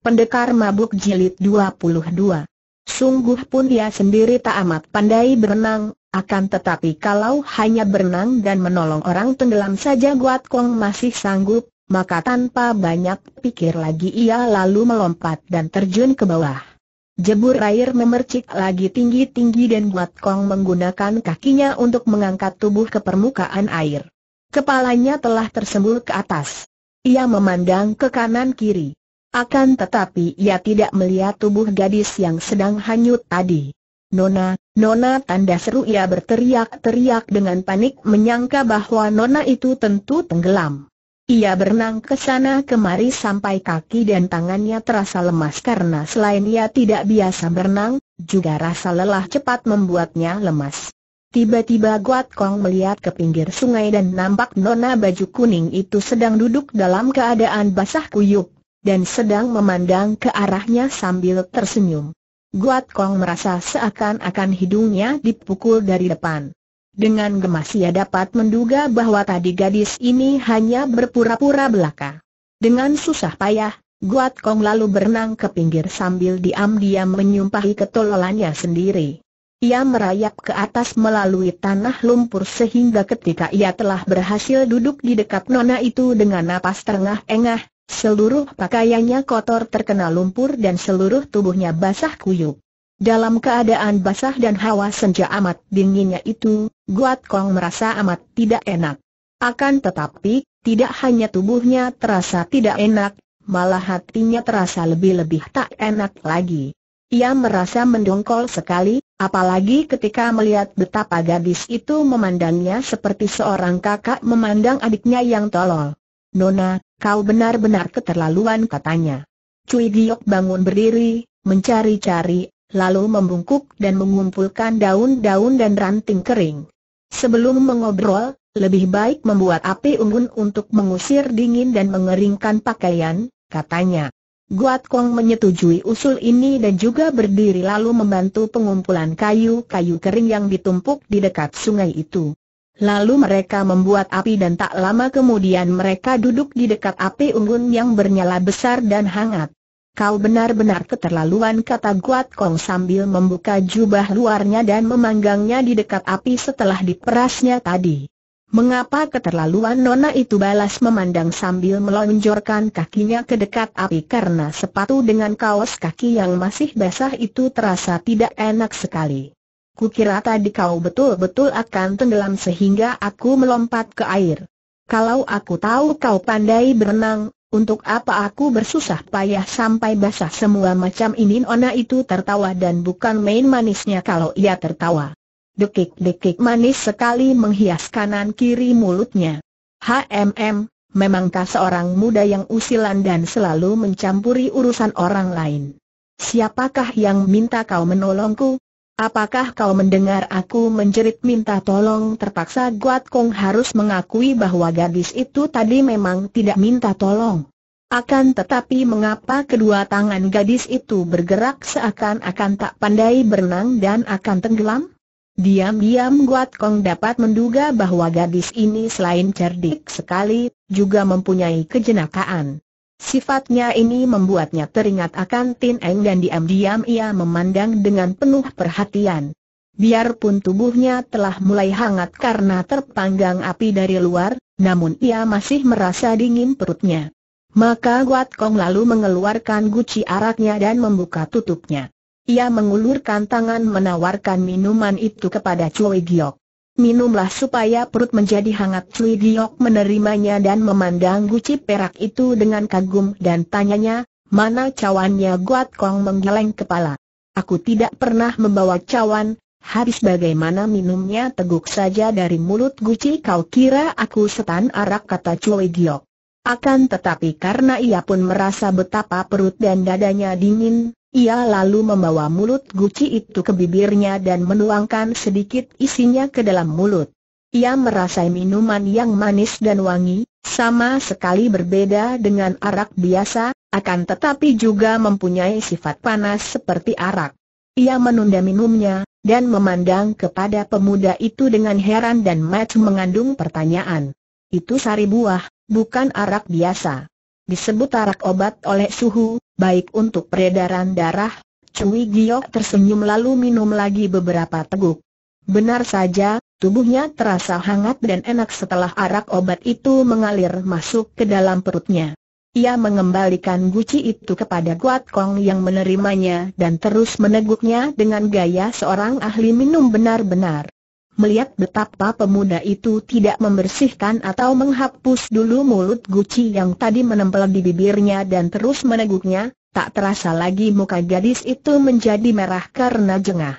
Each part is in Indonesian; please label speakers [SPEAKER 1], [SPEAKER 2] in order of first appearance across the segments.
[SPEAKER 1] Pendekar Mabuk Jilid 22 Sungguh pun dia sendiri tak amat pandai berenang, akan tetapi kalau hanya berenang dan menolong orang tenggelam saja Guat Kong masih sanggup, maka tanpa banyak pikir lagi ia lalu melompat dan terjun ke bawah. Jebur air memercik lagi tinggi-tinggi dan Guat Kong menggunakan kakinya untuk mengangkat tubuh ke permukaan air. Kepalanya telah tersembul ke atas. Ia memandang ke kanan kiri. Akan tetapi ia tidak melihat tubuh gadis yang sedang hanyut tadi. Nona, Nona tanda seru ia berteriak-teriak dengan panik menyangka bahwa Nona itu tentu tenggelam. Ia berenang ke sana kemari sampai kaki dan tangannya terasa lemas karena selain ia tidak biasa berenang, juga rasa lelah cepat membuatnya lemas. Tiba-tiba Guat Kong melihat ke pinggir sungai dan nampak Nona baju kuning itu sedang duduk dalam keadaan basah kuyup dan sedang memandang ke arahnya sambil tersenyum. Guat Kong merasa seakan-akan hidungnya dipukul dari depan. Dengan gemas ia dapat menduga bahwa tadi gadis ini hanya berpura-pura belaka. Dengan susah payah, Guat Kong lalu berenang ke pinggir sambil diam-diam menyumpahi ketololannya sendiri. Ia merayap ke atas melalui tanah lumpur sehingga ketika ia telah berhasil duduk di dekat nona itu dengan napas terengah-engah, Seluruh pakaiannya kotor terkena lumpur dan seluruh tubuhnya basah kuyuk. Dalam keadaan basah dan hawa senja amat dinginnya itu, Guat Kong merasa amat tidak enak. Akan tetapi, tidak hanya tubuhnya terasa tidak enak, malah hatinya terasa lebih-lebih tak enak lagi. Ia merasa mendongkol sekali, apalagi ketika melihat betapa gadis itu memandangnya seperti seorang kakak memandang adiknya yang tolol. Nona, Kau benar-benar keterlaluan katanya. Cui Giok bangun berdiri, mencari-cari, lalu membungkuk dan mengumpulkan daun-daun dan ranting kering. Sebelum mengobrol, lebih baik membuat api unggun untuk mengusir dingin dan mengeringkan pakaian, katanya. Guat Kong menyetujui usul ini dan juga berdiri lalu membantu pengumpulan kayu-kayu kering yang ditumpuk di dekat sungai itu. Lalu mereka membuat api dan tak lama kemudian mereka duduk di dekat api unggun yang bernyala besar dan hangat. Kau benar-benar keterlaluan kata Guat Kong sambil membuka jubah luarnya dan memanggangnya di dekat api setelah diperasnya tadi. Mengapa keterlaluan Nona itu balas memandang sambil melonjorkan kakinya ke dekat api karena sepatu dengan kaos kaki yang masih basah itu terasa tidak enak sekali. Kukira tadi kau betul-betul akan tenggelam sehingga aku melompat ke air. Kalau aku tahu kau pandai berenang, untuk apa aku bersusah payah sampai basah semua macam ini Ona itu tertawa dan bukan main manisnya kalau ia tertawa. Dekik-dekik manis sekali menghias kanan-kiri mulutnya. HMM, memangkah seorang muda yang usilan dan selalu mencampuri urusan orang lain? Siapakah yang minta kau menolongku? Apakah kau mendengar aku menjerit minta tolong terpaksa Guat Kong harus mengakui bahwa gadis itu tadi memang tidak minta tolong. Akan tetapi mengapa kedua tangan gadis itu bergerak seakan-akan tak pandai berenang dan akan tenggelam? Diam-diam Guat Kong dapat menduga bahwa gadis ini selain cerdik sekali, juga mempunyai kejenakaan. Sifatnya ini membuatnya teringat akan Tin Eng dan diam-diam ia memandang dengan penuh perhatian. Biarpun tubuhnya telah mulai hangat karena terpanggang api dari luar, namun ia masih merasa dingin perutnya. Maka Guat Kong lalu mengeluarkan guci araknya dan membuka tutupnya. Ia mengulurkan tangan menawarkan minuman itu kepada Choi Giok. Minumlah supaya perut menjadi hangat Cui Giok menerimanya dan memandang guci perak itu dengan kagum dan tanyanya, mana cawannya Guat Kong menggeleng kepala. Aku tidak pernah membawa cawan, habis bagaimana minumnya teguk saja dari mulut guci kau kira aku setan arak kata Cui Giok. Akan tetapi karena ia pun merasa betapa perut dan dadanya dingin, ia lalu membawa mulut guci itu ke bibirnya dan menuangkan sedikit isinya ke dalam mulut. Ia merasai minuman yang manis dan wangi, sama sekali berbeda dengan arak biasa, akan tetapi juga mempunyai sifat panas seperti arak. Ia menunda minumnya, dan memandang kepada pemuda itu dengan heran dan mata mengandung pertanyaan. Itu sari buah, bukan arak biasa disebut arak obat oleh suhu, baik untuk peredaran darah, Cui Giok tersenyum lalu minum lagi beberapa teguk. Benar saja, tubuhnya terasa hangat dan enak setelah arak obat itu mengalir masuk ke dalam perutnya. Ia mengembalikan guci itu kepada Guat Kong yang menerimanya dan terus meneguknya dengan gaya seorang ahli minum benar-benar. Melihat betapa pemuda itu tidak membersihkan atau menghapus dulu mulut guci yang tadi menempel di bibirnya dan terus meneguknya, tak terasa lagi muka gadis itu menjadi merah karena jengah.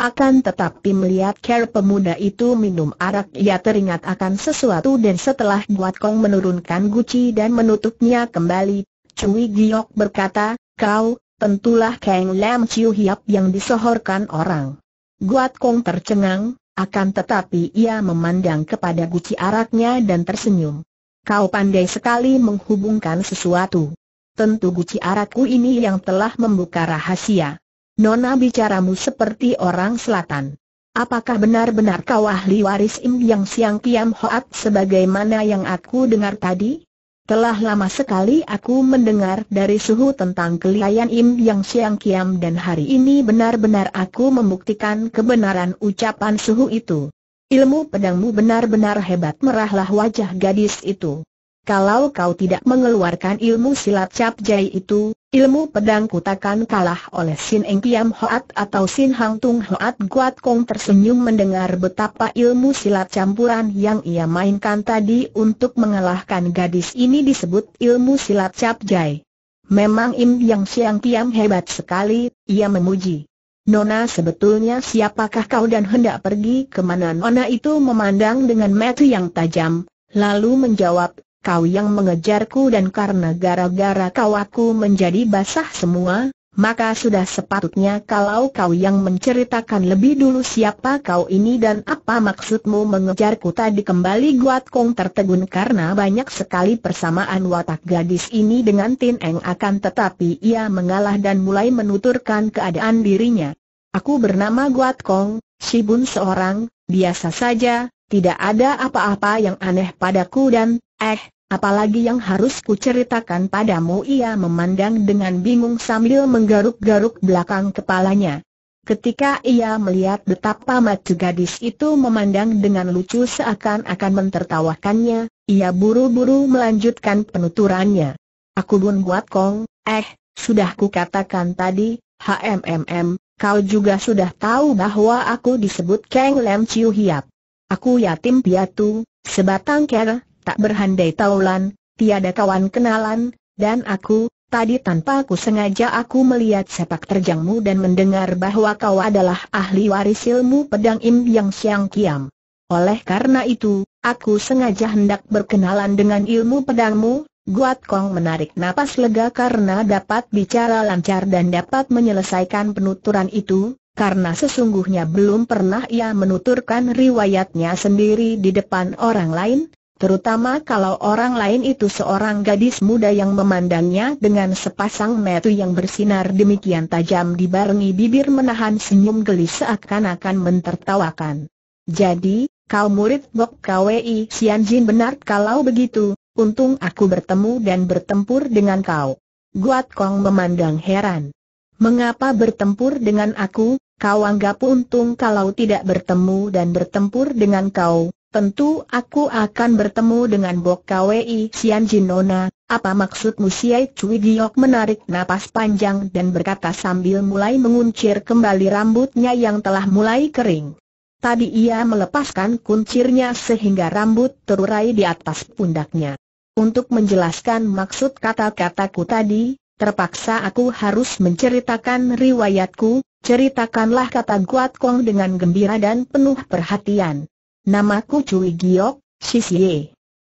[SPEAKER 1] Akan tetapi melihat care pemuda itu minum arak ia teringat akan sesuatu dan setelah Guat Kong menurunkan guci dan menutupnya kembali, Cui Giok berkata, kau, tentulah Kang Lam Chiu Hiap yang disohorkan orang. Guat Kong tercengang, akan tetapi ia memandang kepada guci araknya dan tersenyum. Kau pandai sekali menghubungkan sesuatu. Tentu guci arakku ini yang telah membuka rahasia. Nona bicaramu seperti orang selatan. Apakah benar-benar kau ahli waris Im Yang Siang Kiam Hoat sebagaimana yang aku dengar tadi? Telah lama sekali aku mendengar dari suhu tentang kelihayan Im Yang Siang Kiam dan hari ini benar-benar aku membuktikan kebenaran ucapan suhu itu. Ilmu pedangmu benar-benar hebat merahlah wajah gadis itu kalau kau tidak mengeluarkan ilmu silat cap jai itu, ilmu pedangku takkan kalah oleh Sin Eng Kiam Hoat atau Sin Hang Tung Hoat Guat Kong tersenyum mendengar betapa ilmu silat campuran yang ia mainkan tadi untuk mengalahkan gadis ini disebut ilmu silat cap jai. Memang Im Yang Siang Piam hebat sekali, ia memuji. Nona sebetulnya siapakah kau dan hendak pergi kemana Nona itu memandang dengan mata yang tajam, lalu menjawab, kau yang mengejarku dan karena gara-gara kau aku menjadi basah semua, maka sudah sepatutnya kalau kau yang menceritakan lebih dulu siapa kau ini dan apa maksudmu mengejarku tadi kembali Guat Kong tertegun karena banyak sekali persamaan watak gadis ini dengan Tin Eng akan tetapi ia mengalah dan mulai menuturkan keadaan dirinya. Aku bernama Guat Kong, si bun seorang, biasa saja, tidak ada apa-apa yang aneh padaku dan Eh, apalagi yang harus kuceritakan padamu ia memandang dengan bingung sambil menggaruk-garuk belakang kepalanya. Ketika ia melihat betapa maju gadis itu memandang dengan lucu seakan-akan mentertawakannya, ia buru-buru melanjutkan penuturannya. Aku pun Buat Kong, eh, sudah ku katakan tadi, HMMM, kau juga sudah tahu bahwa aku disebut Kang Lem Chiu Hiap. Aku yatim piatu, sebatang ker, tak berhandai taulan, tiada kawan kenalan, dan aku, tadi tanpa aku sengaja aku melihat sepak terjangmu dan mendengar bahwa kau adalah ahli waris ilmu pedang Im Yang Siang Kiam. Oleh karena itu, aku sengaja hendak berkenalan dengan ilmu pedangmu, Guat Kong menarik napas lega karena dapat bicara lancar dan dapat menyelesaikan penuturan itu, karena sesungguhnya belum pernah ia menuturkan riwayatnya sendiri di depan orang lain, Terutama kalau orang lain itu seorang gadis muda yang memandangnya dengan sepasang mata yang bersinar demikian tajam dibarengi bibir menahan senyum gelis seakan-akan mentertawakan. Jadi, kau murid Bok KWI Jin benar kalau begitu, untung aku bertemu dan bertempur dengan kau. Guat Kong memandang heran. Mengapa bertempur dengan aku, kau anggap untung kalau tidak bertemu dan bertempur dengan kau, Tentu aku akan bertemu dengan Bok Kwei Sian Jinona, apa maksudmu Siai Cui Giok menarik napas panjang dan berkata sambil mulai menguncir kembali rambutnya yang telah mulai kering. Tadi ia melepaskan kuncirnya sehingga rambut terurai di atas pundaknya. Untuk menjelaskan maksud kata-kataku tadi, terpaksa aku harus menceritakan riwayatku, ceritakanlah kata Guat Kong dengan gembira dan penuh perhatian. Namaku Cui Giok,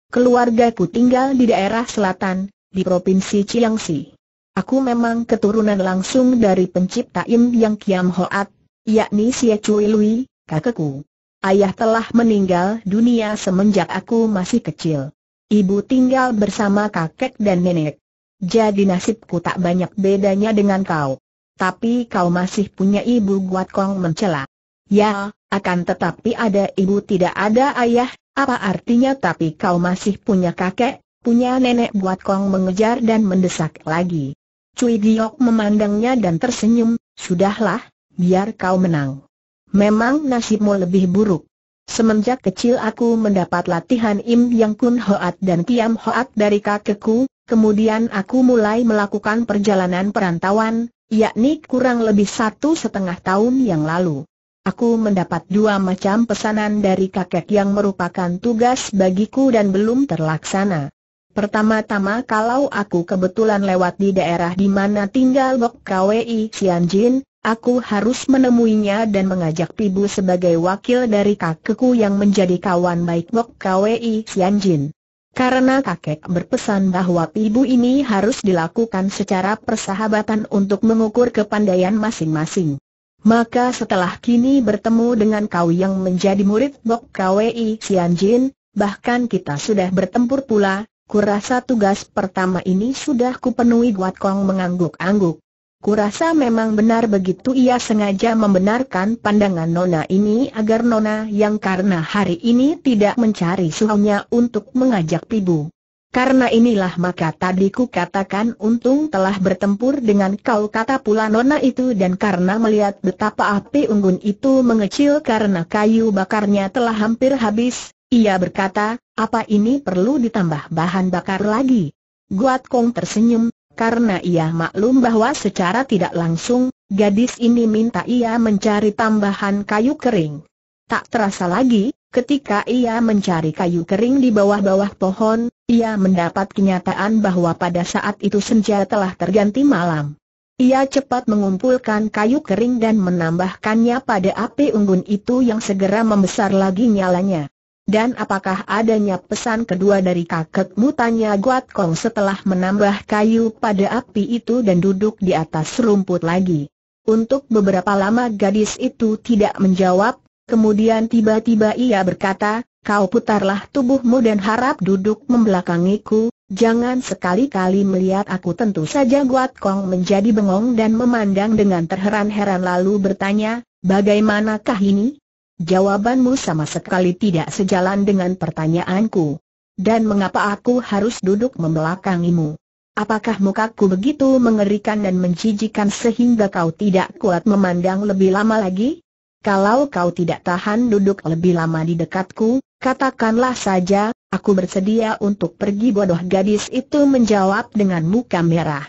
[SPEAKER 1] Keluarga ku tinggal di daerah selatan, di Provinsi Chiangsi. Aku memang keturunan langsung dari pencipta Im Yang Kiam Hoat, yakni Sia Cui Lui, kakekku. Ayah telah meninggal dunia semenjak aku masih kecil. Ibu tinggal bersama kakek dan nenek. Jadi nasibku tak banyak bedanya dengan kau. Tapi kau masih punya ibu Guat Kong mencela. Ya, akan tetapi ada ibu tidak ada ayah, apa artinya tapi kau masih punya kakek, punya nenek buat Kong mengejar dan mendesak lagi. Cui Giok memandangnya dan tersenyum, sudahlah, biar kau menang. Memang nasibmu lebih buruk. Semenjak kecil aku mendapat latihan Im Yang Kun Hoat dan Kiam Hoat dari kakekku, kemudian aku mulai melakukan perjalanan perantauan, yakni kurang lebih satu setengah tahun yang lalu. Aku mendapat dua macam pesanan dari kakek yang merupakan tugas bagiku dan belum terlaksana. Pertama-tama kalau aku kebetulan lewat di daerah di mana tinggal Bok KWI Xianjin, aku harus menemuinya dan mengajak Pibu sebagai wakil dari kakekku yang menjadi kawan baik Bok KWI Xianjin. Karena kakek berpesan bahwa Pibu ini harus dilakukan secara persahabatan untuk mengukur kepandaian masing-masing. Maka setelah kini bertemu dengan kau yang menjadi murid Bok Kwei Sian Jin, bahkan kita sudah bertempur pula, kurasa tugas pertama ini sudah kupenuhi Guat Kong mengangguk-angguk. Kurasa memang benar begitu ia sengaja membenarkan pandangan Nona ini agar Nona yang karena hari ini tidak mencari suhunya untuk mengajak Pibu karena inilah maka tadi ku katakan untung telah bertempur dengan kau kata pula nona itu dan karena melihat betapa api unggun itu mengecil karena kayu bakarnya telah hampir habis, ia berkata, apa ini perlu ditambah bahan bakar lagi? Guat Kong tersenyum, karena ia maklum bahwa secara tidak langsung, gadis ini minta ia mencari tambahan kayu kering. Tak terasa lagi, ketika ia mencari kayu kering di bawah-bawah pohon, ia mendapat kenyataan bahwa pada saat itu senja telah terganti malam. Ia cepat mengumpulkan kayu kering dan menambahkannya pada api unggun itu yang segera membesar lagi nyalanya. Dan apakah adanya pesan kedua dari kakekmu tanya Guat Kong setelah menambah kayu pada api itu dan duduk di atas rumput lagi. Untuk beberapa lama gadis itu tidak menjawab, kemudian tiba-tiba ia berkata, Kau putarlah tubuhmu dan harap duduk membelakangiku, jangan sekali-kali melihat aku tentu saja Guat Kong menjadi bengong dan memandang dengan terheran-heran lalu bertanya, bagaimanakah ini? Jawabanmu sama sekali tidak sejalan dengan pertanyaanku. Dan mengapa aku harus duduk membelakangimu? Apakah mukaku begitu mengerikan dan menjijikan sehingga kau tidak kuat memandang lebih lama lagi? Kalau kau tidak tahan duduk lebih lama di dekatku, Katakanlah saja, aku bersedia untuk pergi bodoh gadis itu menjawab dengan muka merah.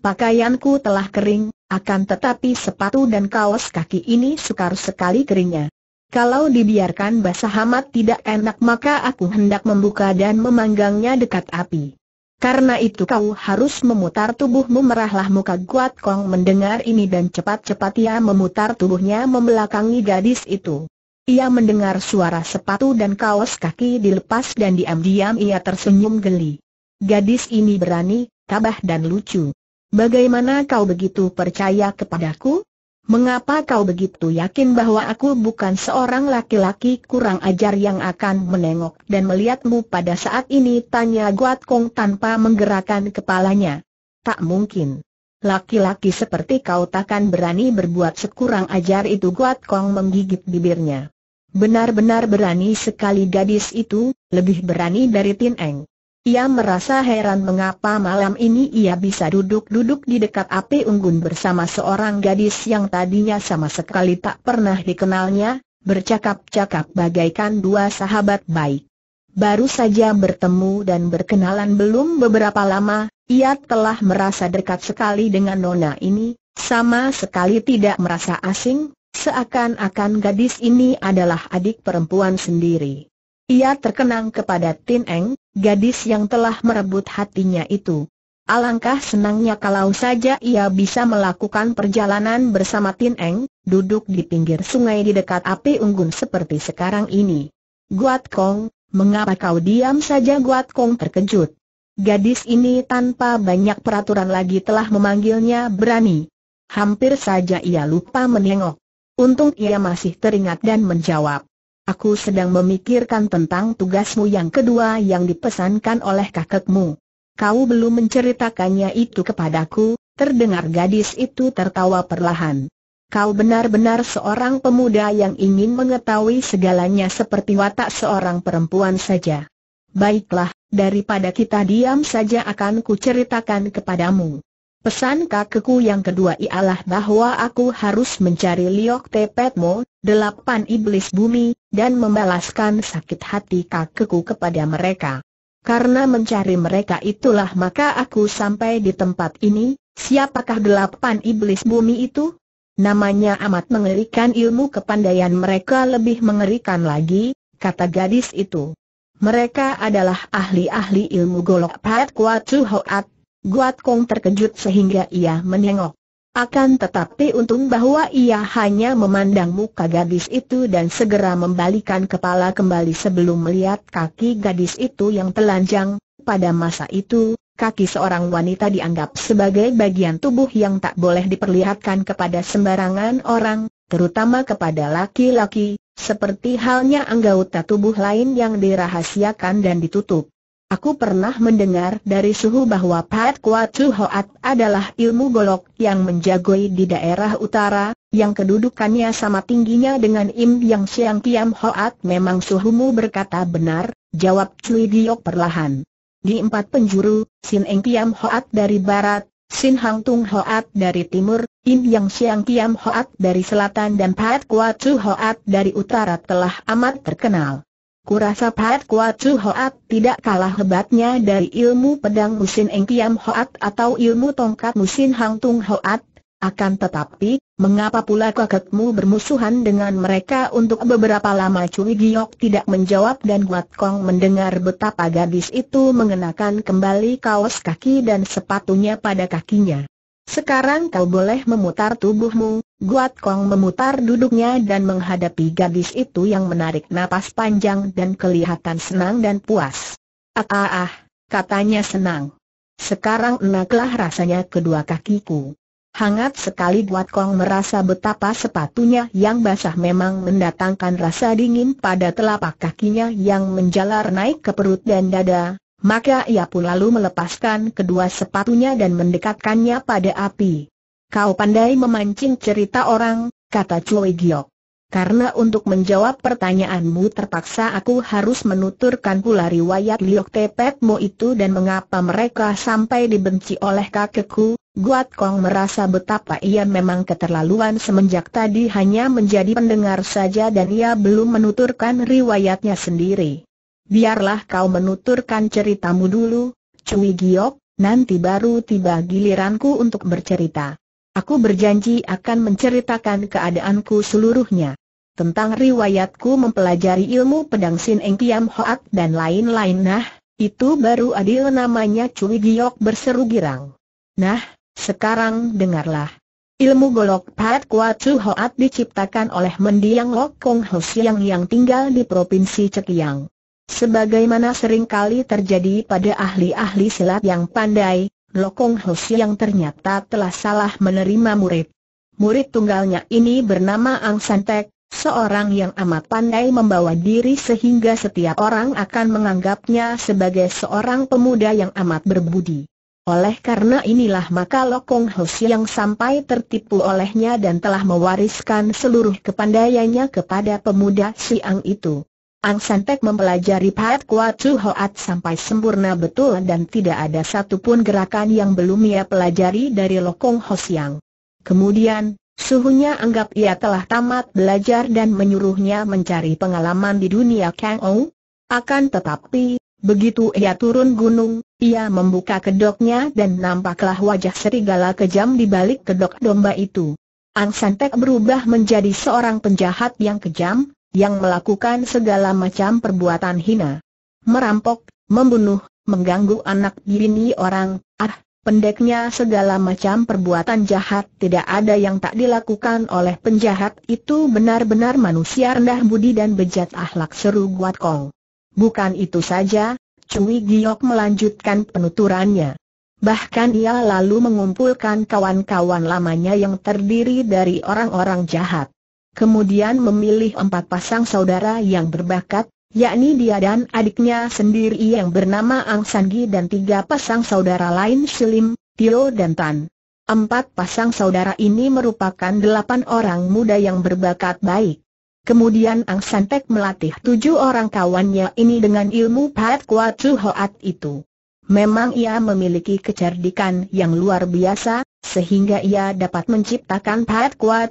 [SPEAKER 1] Pakaianku telah kering, akan tetapi sepatu dan kaos kaki ini sukar sekali keringnya. Kalau dibiarkan basah amat tidak enak maka aku hendak membuka dan memanggangnya dekat api. Karena itu kau harus memutar tubuhmu merahlah muka Guat Kong mendengar ini dan cepat-cepat ia memutar tubuhnya membelakangi gadis itu. Ia mendengar suara sepatu dan kaos kaki dilepas dan diam-diam ia tersenyum geli. Gadis ini berani, tabah dan lucu. Bagaimana kau begitu percaya kepadaku? Mengapa kau begitu yakin bahwa aku bukan seorang laki-laki kurang ajar yang akan menengok dan melihatmu pada saat ini? Tanya Guat Kong tanpa menggerakkan kepalanya. Tak mungkin. Laki-laki seperti kau takkan berani berbuat sekurang ajar itu Guat Kong menggigit bibirnya. Benar-benar berani sekali gadis itu, lebih berani dari Tin Eng. Ia merasa heran mengapa malam ini ia bisa duduk-duduk di dekat api unggun bersama seorang gadis yang tadinya sama sekali tak pernah dikenalnya, bercakap-cakap bagaikan dua sahabat baik. Baru saja bertemu dan berkenalan belum beberapa lama, ia telah merasa dekat sekali dengan nona ini, sama sekali tidak merasa asing, Seakan-akan gadis ini adalah adik perempuan sendiri. Ia terkenang kepada Tin Eng, gadis yang telah merebut hatinya itu. Alangkah senangnya kalau saja ia bisa melakukan perjalanan bersama Tin Eng, duduk di pinggir sungai di dekat api unggun seperti sekarang ini. Guat Kong, mengapa kau diam saja Guat Kong terkejut. Gadis ini tanpa banyak peraturan lagi telah memanggilnya berani. Hampir saja ia lupa menengok. Untung ia masih teringat dan menjawab. Aku sedang memikirkan tentang tugasmu yang kedua yang dipesankan oleh kakekmu. Kau belum menceritakannya itu kepadaku, terdengar gadis itu tertawa perlahan. Kau benar-benar seorang pemuda yang ingin mengetahui segalanya seperti watak seorang perempuan saja. Baiklah, daripada kita diam saja akan kuceritakan kepadamu. Pesan kakekku yang kedua ialah bahwa aku harus mencari Liok Tepetmo, delapan iblis bumi, dan membalaskan sakit hati kakekku kepada mereka. Karena mencari mereka itulah maka aku sampai di tempat ini, siapakah delapan iblis bumi itu? Namanya amat mengerikan ilmu kepandaian mereka lebih mengerikan lagi, kata gadis itu. Mereka adalah ahli-ahli ilmu golok Pat Kwa Chu Guat Kong terkejut sehingga ia menengok. Akan tetapi untung bahwa ia hanya memandang muka gadis itu dan segera membalikan kepala kembali sebelum melihat kaki gadis itu yang telanjang. Pada masa itu, kaki seorang wanita dianggap sebagai bagian tubuh yang tak boleh diperlihatkan kepada sembarangan orang, terutama kepada laki-laki, seperti halnya anggota tubuh lain yang dirahasiakan dan ditutup. Aku pernah mendengar dari suhu bahwa Pat Kuat Hoat adalah ilmu golok yang menjagoi di daerah utara, yang kedudukannya sama tingginya dengan Im Yang Siang Tiam Hoat. Memang suhumu berkata benar, jawab Cui Giok perlahan. Di empat penjuru, Sin Eng Tiam Hoat dari barat, Sin Hang Tung Hoat dari timur, Im Yang Siang Tiam Hoat dari selatan dan Pat Kuat Hoat dari utara telah amat terkenal. Kurasa Pat Chu Hoat tidak kalah hebatnya dari ilmu pedang Musin engkiam Hoat atau ilmu tongkat Musin Hang Hoat. Akan tetapi, mengapa pula kakekmu bermusuhan dengan mereka untuk beberapa lama Cui Giok tidak menjawab dan kuat Kong mendengar betapa gadis itu mengenakan kembali kaos kaki dan sepatunya pada kakinya. Sekarang kau boleh memutar tubuhmu, Guat Kong memutar duduknya dan menghadapi gadis itu yang menarik napas panjang dan kelihatan senang dan puas. Ah ah ah, katanya senang. Sekarang enaklah rasanya kedua kakiku. Hangat sekali Guat Kong merasa betapa sepatunya yang basah memang mendatangkan rasa dingin pada telapak kakinya yang menjalar naik ke perut dan dada, maka ia pun lalu melepaskan kedua sepatunya dan mendekatkannya pada api. Kau pandai memancing cerita orang, kata Cui Giok. Karena untuk menjawab pertanyaanmu terpaksa aku harus menuturkan pula riwayat Liok Tepetmu itu dan mengapa mereka sampai dibenci oleh kakekku, Guat Kong merasa betapa ia memang keterlaluan semenjak tadi hanya menjadi pendengar saja dan ia belum menuturkan riwayatnya sendiri biarlah kau menuturkan ceritamu dulu, Cui Giok, nanti baru tiba giliranku untuk bercerita. Aku berjanji akan menceritakan keadaanku seluruhnya. Tentang riwayatku mempelajari ilmu pedang Sin Eng Kiam Hoat dan lain-lain nah, itu baru adil namanya Cui Giok berseru girang. Nah, sekarang dengarlah. Ilmu golok Pat Kuat Su Hoat diciptakan oleh mendiang Lok Kong Ho Siang yang tinggal di Provinsi Cekiang. Sebagaimana seringkali terjadi pada ahli-ahli silat yang pandai, Lokong Ho yang ternyata telah salah menerima murid. Murid tunggalnya ini bernama Ang Santek, seorang yang amat pandai membawa diri sehingga setiap orang akan menganggapnya sebagai seorang pemuda yang amat berbudi. Oleh karena inilah maka Lokong Ho yang sampai tertipu olehnya dan telah mewariskan seluruh kepandaiannya kepada pemuda Siang itu. Ang Santek mempelajari Pat Kwa Chu Hoat sampai sempurna betul dan tidak ada satupun gerakan yang belum ia pelajari dari Lokong Siang. Kemudian, suhunya anggap ia telah tamat belajar dan menyuruhnya mencari pengalaman di dunia Kang Ou. Akan tetapi, begitu ia turun gunung, ia membuka kedoknya dan nampaklah wajah serigala kejam di balik kedok domba itu. Ang Santek berubah menjadi seorang penjahat yang kejam, yang melakukan segala macam perbuatan hina. Merampok, membunuh, mengganggu anak bini orang, ah, pendeknya segala macam perbuatan jahat tidak ada yang tak dilakukan oleh penjahat itu benar-benar manusia rendah budi dan bejat akhlak seru Guat Kong. Bukan itu saja, Cui Giok melanjutkan penuturannya. Bahkan ia lalu mengumpulkan kawan-kawan lamanya yang terdiri dari orang-orang jahat kemudian memilih empat pasang saudara yang berbakat, yakni dia dan adiknya sendiri yang bernama Ang Sanggi dan tiga pasang saudara lain Silim, Tio dan Tan. Empat pasang saudara ini merupakan delapan orang muda yang berbakat baik. Kemudian Ang Santek melatih tujuh orang kawannya ini dengan ilmu Pat kuat suhoat Hoat itu. Memang ia memiliki kecerdikan yang luar biasa, sehingga ia dapat menciptakan Pat Kwa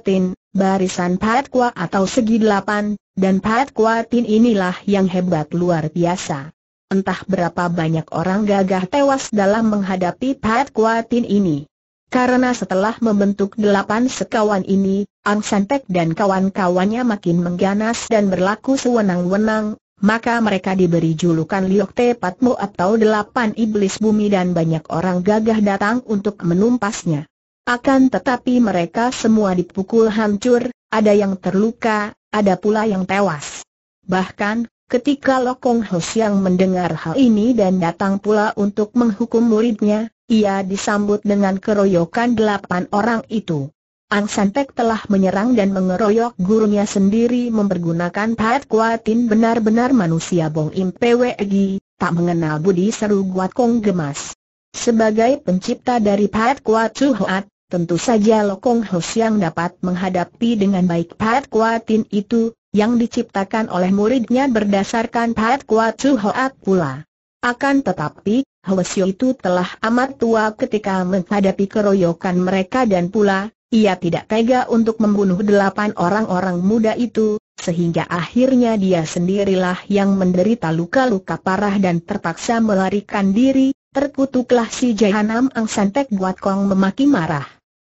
[SPEAKER 1] barisan Pat Kua atau segi delapan, dan Pat Kua Tin inilah yang hebat luar biasa. Entah berapa banyak orang gagah tewas dalam menghadapi Pat Kua Tin ini. Karena setelah membentuk delapan sekawan ini, Ang Santek dan kawan-kawannya makin mengganas dan berlaku sewenang-wenang, maka mereka diberi julukan Liok Tepatmu atau delapan iblis bumi dan banyak orang gagah datang untuk menumpasnya. Akan tetapi mereka semua dipukul hancur, ada yang terluka, ada pula yang tewas. Bahkan, ketika Lokong Hos yang mendengar hal ini dan datang pula untuk menghukum muridnya, ia disambut dengan keroyokan delapan orang itu. Ang telah menyerang dan mengeroyok gurunya sendiri mempergunakan Pat Kuatin benar-benar manusia Bong Im Pwegi, tak mengenal budi seru Guat Kong gemas. Sebagai pencipta dari Pat Kuat Hoat, Tentu saja Lokong Hos yang dapat menghadapi dengan baik Pat Kuatin itu, yang diciptakan oleh muridnya berdasarkan Pat Kuat Su Hoat pula. Akan tetapi, Hwasyo itu telah amat tua ketika menghadapi keroyokan mereka dan pula, ia tidak tega untuk membunuh delapan orang-orang muda itu, sehingga akhirnya dia sendirilah yang menderita luka-luka parah dan terpaksa melarikan diri, Terkutuklah si Jahanam Ang Santek Buat Kong memaki marah.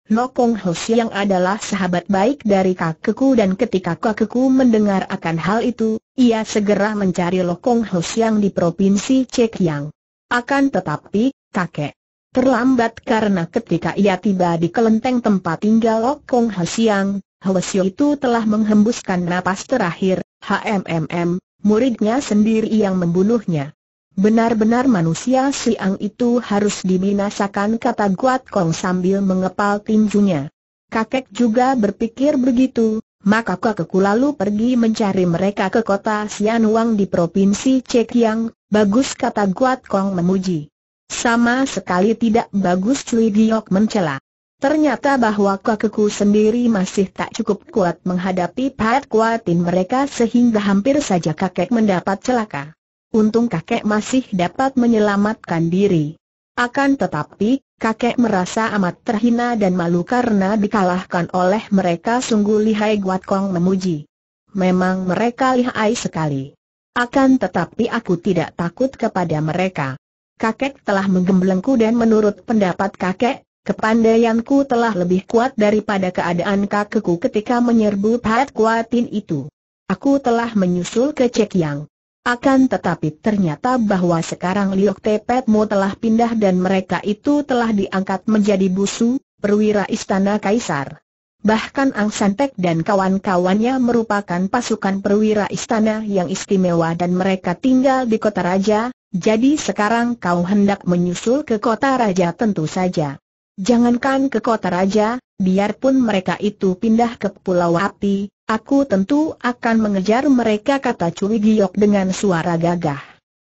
[SPEAKER 1] Nokong Hoshi yang adalah sahabat baik dari kakekku dan ketika kakekku mendengar akan hal itu, ia segera mencari Lokong Hoshi yang di provinsi Yang. Akan tetapi, kakek terlambat karena ketika ia tiba di kelenteng tempat tinggal Lokong Hosiang, Hosio itu telah menghembuskan napas terakhir, HMMM, muridnya sendiri yang membunuhnya. Benar-benar manusia siang itu harus diminasakan kata Guat Kong sambil mengepal tinjunya. Kakek juga berpikir begitu, maka kakekku lalu pergi mencari mereka ke kota Sianuang di provinsi Cekiang, bagus kata Guat Kong memuji. Sama sekali tidak bagus Cui Giok mencela. Ternyata bahwa kakekku sendiri masih tak cukup kuat menghadapi pahat Kuatin mereka sehingga hampir saja kakek mendapat celaka untung kakek masih dapat menyelamatkan diri. Akan tetapi, kakek merasa amat terhina dan malu karena dikalahkan oleh mereka sungguh lihai Guat Kong memuji. Memang mereka lihai sekali. Akan tetapi aku tidak takut kepada mereka. Kakek telah menggemblengku dan menurut pendapat kakek, kepandaianku telah lebih kuat daripada keadaan kakekku ketika menyerbu Pat Kuatin itu. Aku telah menyusul ke Cek Yang. Akan tetapi ternyata bahwa sekarang Liok telah pindah dan mereka itu telah diangkat menjadi busu, perwira istana kaisar. Bahkan Ang Santek dan kawan-kawannya merupakan pasukan perwira istana yang istimewa dan mereka tinggal di kota raja, jadi sekarang kau hendak menyusul ke kota raja tentu saja. Jangankan ke kota raja, biarpun mereka itu pindah ke Pulau Api, Aku tentu akan mengejar mereka kata Cui Giok dengan suara gagah.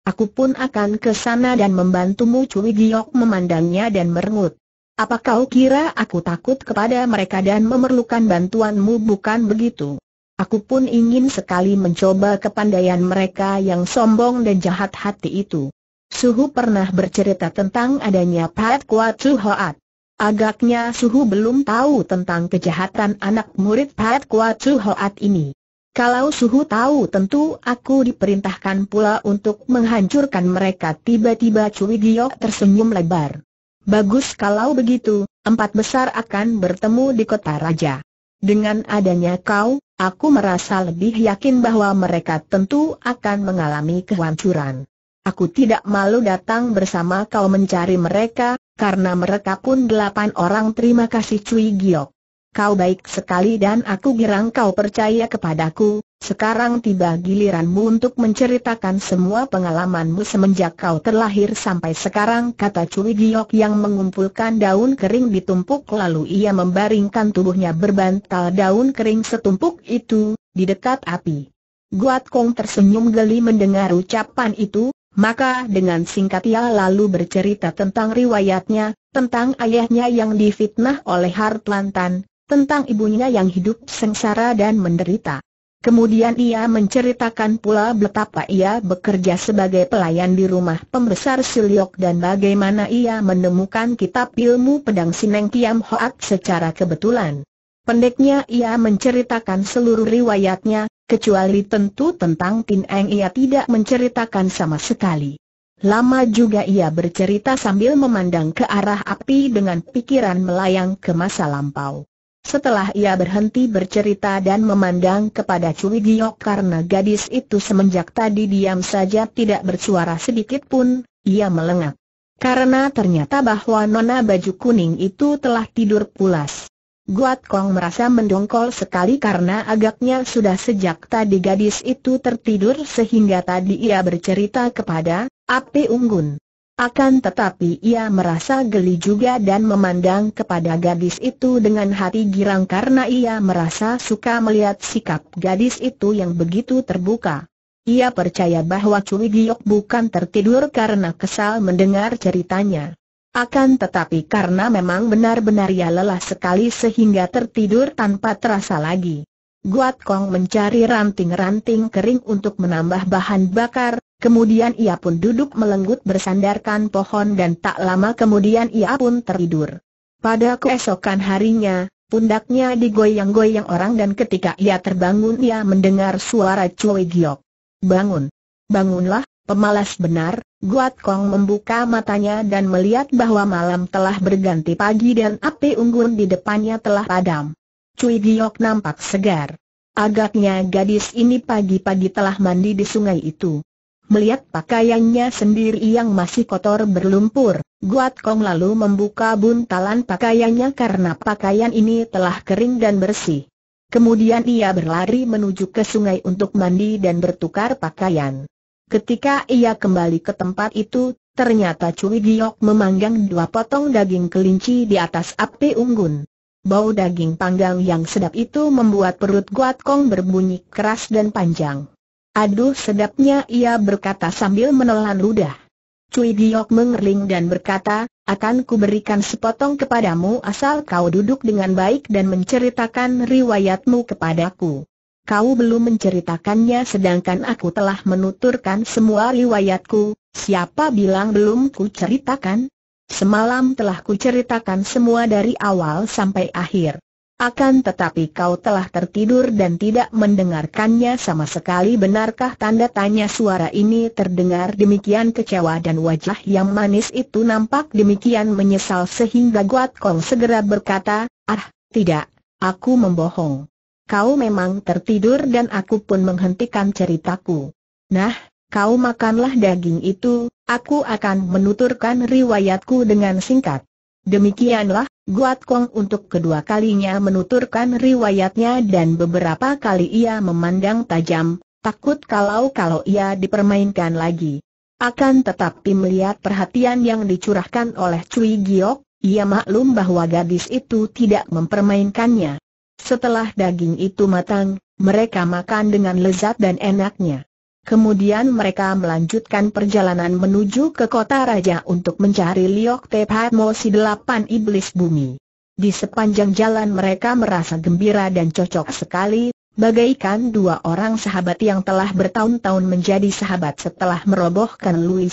[SPEAKER 1] Aku pun akan ke sana dan membantumu Cui Giok memandangnya dan merengut. Apa kau kira aku takut kepada mereka dan memerlukan bantuanmu bukan begitu? Aku pun ingin sekali mencoba kepandaian mereka yang sombong dan jahat hati itu. Suhu pernah bercerita tentang adanya Pat Kuat Suhoat. Agaknya Suhu belum tahu tentang kejahatan anak murid Pat Kwa Chu Hoat ini. Kalau Suhu tahu tentu aku diperintahkan pula untuk menghancurkan mereka tiba-tiba Cui Giok tersenyum lebar. Bagus kalau begitu, empat besar akan bertemu di kota raja. Dengan adanya kau, aku merasa lebih yakin bahwa mereka tentu akan mengalami kehancuran. Aku tidak malu datang bersama kau mencari mereka, karena mereka pun delapan orang terima kasih Cui Giok. Kau baik sekali dan aku girang kau percaya kepadaku, sekarang tiba giliranmu untuk menceritakan semua pengalamanmu semenjak kau terlahir sampai sekarang kata Cui Giok yang mengumpulkan daun kering ditumpuk lalu ia membaringkan tubuhnya berbantal daun kering setumpuk itu, di dekat api. Guat Kong tersenyum geli mendengar ucapan itu, maka dengan singkat ia lalu bercerita tentang riwayatnya, tentang ayahnya yang difitnah oleh Hartlantan, tentang ibunya yang hidup sengsara dan menderita. Kemudian ia menceritakan pula betapa ia bekerja sebagai pelayan di rumah pembesar Siliok dan bagaimana ia menemukan kitab ilmu pedang Sineng Kiam Hoat secara kebetulan. Pendeknya ia menceritakan seluruh riwayatnya, Kecuali tentu tentang Tin Eng ia tidak menceritakan sama sekali. Lama juga ia bercerita sambil memandang ke arah api dengan pikiran melayang ke masa lampau. Setelah ia berhenti bercerita dan memandang kepada Cui Giok karena gadis itu semenjak tadi diam saja tidak bersuara sedikit pun, ia melengak. Karena ternyata bahwa Nona Baju Kuning itu telah tidur pulas. Guat Kong merasa mendongkol sekali karena agaknya sudah sejak tadi gadis itu tertidur sehingga tadi ia bercerita kepada Api Unggun. Akan tetapi ia merasa geli juga dan memandang kepada gadis itu dengan hati girang karena ia merasa suka melihat sikap gadis itu yang begitu terbuka. Ia percaya bahwa Cui Giok bukan tertidur karena kesal mendengar ceritanya. Akan tetapi karena memang benar-benar ia lelah sekali sehingga tertidur tanpa terasa lagi. Guat Kong mencari ranting-ranting kering untuk menambah bahan bakar, kemudian ia pun duduk melenggut bersandarkan pohon dan tak lama kemudian ia pun tertidur. Pada keesokan harinya, pundaknya digoyang-goyang orang dan ketika ia terbangun ia mendengar suara Cui Giok. Bangun! Bangunlah, Pemalas benar, Guat Kong membuka matanya dan melihat bahwa malam telah berganti pagi dan api unggun di depannya telah padam. Cui Giok nampak segar. Agaknya gadis ini pagi-pagi telah mandi di sungai itu. Melihat pakaiannya sendiri yang masih kotor berlumpur, Guat Kong lalu membuka buntalan pakaiannya karena pakaian ini telah kering dan bersih. Kemudian ia berlari menuju ke sungai untuk mandi dan bertukar pakaian. Ketika ia kembali ke tempat itu, ternyata Cui Giok memanggang dua potong daging kelinci di atas api unggun. Bau daging panggang yang sedap itu membuat perut Guat Kong berbunyi keras dan panjang. Aduh sedapnya ia berkata sambil menelan ludah. Cui Giok mengerling dan berkata, akan kuberikan sepotong kepadamu asal kau duduk dengan baik dan menceritakan riwayatmu kepadaku kau belum menceritakannya sedangkan aku telah menuturkan semua riwayatku, siapa bilang belum ku ceritakan? Semalam telah ku ceritakan semua dari awal sampai akhir. Akan tetapi kau telah tertidur dan tidak mendengarkannya sama sekali benarkah tanda tanya suara ini terdengar demikian kecewa dan wajah yang manis itu nampak demikian menyesal sehingga Guat Kong segera berkata, ah, tidak, aku membohong kau memang tertidur dan aku pun menghentikan ceritaku. Nah, kau makanlah daging itu, aku akan menuturkan riwayatku dengan singkat. Demikianlah, Guat Kong untuk kedua kalinya menuturkan riwayatnya dan beberapa kali ia memandang tajam, takut kalau-kalau ia dipermainkan lagi. Akan tetapi melihat perhatian yang dicurahkan oleh Cui Giok, ia maklum bahwa gadis itu tidak mempermainkannya. Setelah daging itu matang, mereka makan dengan lezat dan enaknya. Kemudian mereka melanjutkan perjalanan menuju ke kota raja untuk mencari Liok Tephatmo si delapan iblis bumi. Di sepanjang jalan mereka merasa gembira dan cocok sekali, bagaikan dua orang sahabat yang telah bertahun-tahun menjadi sahabat setelah merobohkan Louis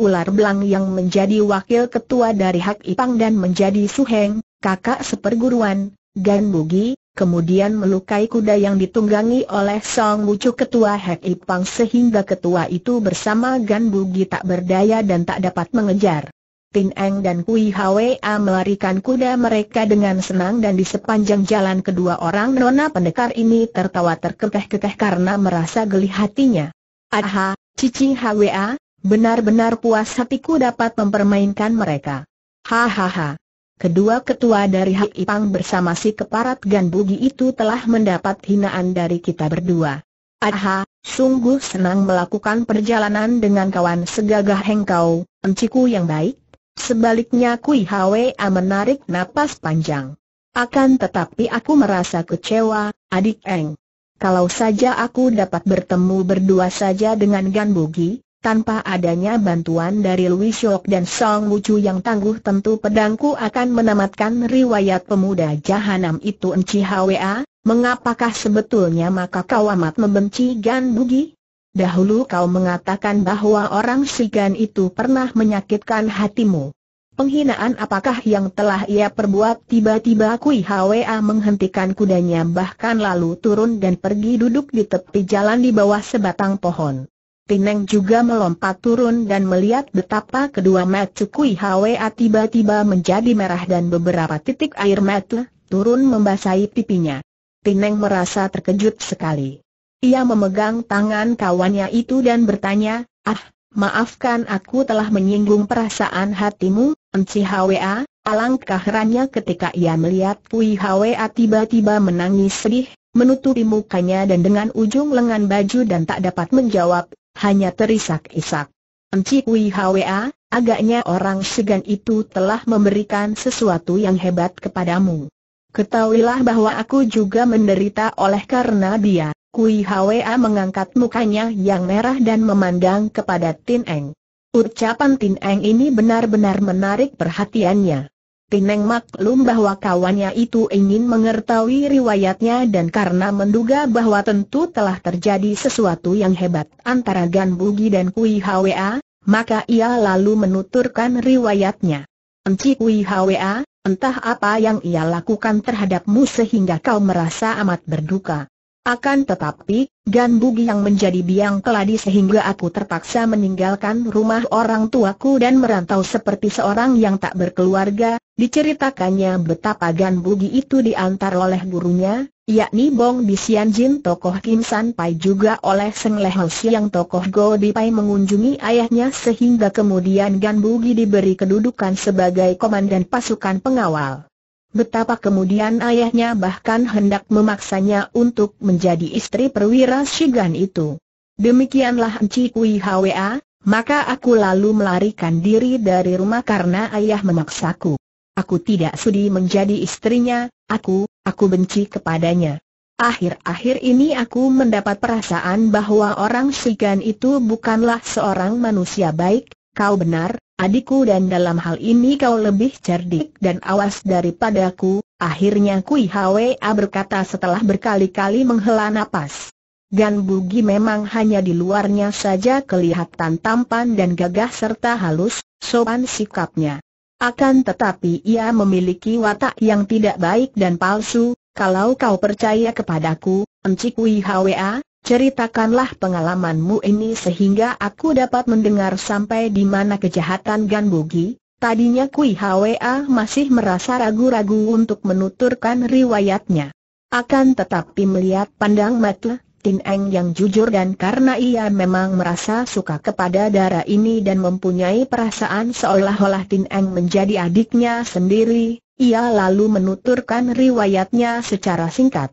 [SPEAKER 1] ular belang yang menjadi wakil ketua dari Hak Ipang dan menjadi Suheng, kakak seperguruan, Gan Bugi, kemudian melukai kuda yang ditunggangi oleh Song Wucu Ketua Hek Ipang sehingga ketua itu bersama Gan Bugi tak berdaya dan tak dapat mengejar. Tin Eng dan Kui Hwa melarikan kuda mereka dengan senang dan di sepanjang jalan kedua orang nona pendekar ini tertawa terkekeh-kekeh karena merasa geli hatinya. Aha, Cici Hwa, benar-benar puas hatiku dapat mempermainkan mereka. Hahaha. Kedua ketua dari Hak Ipang bersama si keparat Ganbugi itu telah mendapat hinaan dari kita berdua. Aha, sungguh senang melakukan perjalanan dengan kawan segagah hengkau, enciku yang baik. Sebaliknya Kui Hwa menarik napas panjang. Akan tetapi aku merasa kecewa, adik Eng. Kalau saja aku dapat bertemu berdua saja dengan Ganbugi tanpa adanya bantuan dari Lui Shok dan Song Wucu yang tangguh tentu pedangku akan menamatkan riwayat pemuda jahanam itu Enci Hwa, mengapakah sebetulnya maka kau amat membenci Gan Bugi? Dahulu kau mengatakan bahwa orang si Gan itu pernah menyakitkan hatimu. Penghinaan apakah yang telah ia perbuat tiba-tiba Kui Hwa menghentikan kudanya bahkan lalu turun dan pergi duduk di tepi jalan di bawah sebatang pohon. Pineng juga melompat turun dan melihat betapa kedua mata Kui Hwa tiba-tiba menjadi merah dan beberapa titik air mata turun membasahi pipinya. Pineng merasa terkejut sekali. Ia memegang tangan kawannya itu dan bertanya, Ah, maafkan aku telah menyinggung perasaan hatimu, Enci Hwa, alangkah herannya ketika ia melihat Kui Hwa tiba-tiba menangis sedih, menutupi mukanya dan dengan ujung lengan baju dan tak dapat menjawab, hanya terisak-isak. Enci Kui Hwa, agaknya orang segan itu telah memberikan sesuatu yang hebat kepadamu. Ketahuilah bahwa aku juga menderita oleh karena dia. Kui Hwa mengangkat mukanya yang merah dan memandang kepada Tin Eng. Ucapan Tin Eng ini benar-benar menarik perhatiannya. Pineng maklum bahwa kawannya itu ingin mengetahui riwayatnya dan karena menduga bahwa tentu telah terjadi sesuatu yang hebat antara Gan Bugi dan Kui Hwa, maka ia lalu menuturkan riwayatnya. Enci Kui Hwa, entah apa yang ia lakukan terhadapmu sehingga kau merasa amat berduka. Akan tetapi, Gan Bugi yang menjadi biang keladi sehingga aku terpaksa meninggalkan rumah orang tuaku dan merantau seperti seorang yang tak berkeluarga, diceritakannya betapa Gan Bugi itu diantar oleh gurunya, yakni Bong Bisian Jin tokoh Kim San Pai juga oleh Seng Le yang tokoh Go Di Pai mengunjungi ayahnya sehingga kemudian Gan Bugi diberi kedudukan sebagai komandan pasukan pengawal. Betapa kemudian ayahnya bahkan hendak memaksanya untuk menjadi istri perwira Shigan itu. Demikianlah Enci Kui Hwa, maka aku lalu melarikan diri dari rumah karena ayah memaksaku. Aku tidak sudi menjadi istrinya, aku, aku benci kepadanya. Akhir-akhir ini aku mendapat perasaan bahwa orang Shigan itu bukanlah seorang manusia baik, kau benar, adikku dan dalam hal ini kau lebih cerdik dan awas daripadaku, akhirnya Kui Hwa berkata setelah berkali-kali menghela nafas. Gan Bugi memang hanya di luarnya saja kelihatan tampan dan gagah serta halus, sopan sikapnya. Akan tetapi ia memiliki watak yang tidak baik dan palsu, kalau kau percaya kepadaku, Encik Kui Hwa, Ceritakanlah pengalamanmu ini sehingga aku dapat mendengar sampai di mana kejahatan Gan Bugi. Tadinya Kui Hwa masih merasa ragu-ragu untuk menuturkan riwayatnya. Akan tetapi melihat pandang mata Tin Eng yang jujur dan karena ia memang merasa suka kepada darah ini dan mempunyai perasaan seolah-olah Tin Eng menjadi adiknya sendiri, ia lalu menuturkan riwayatnya secara singkat.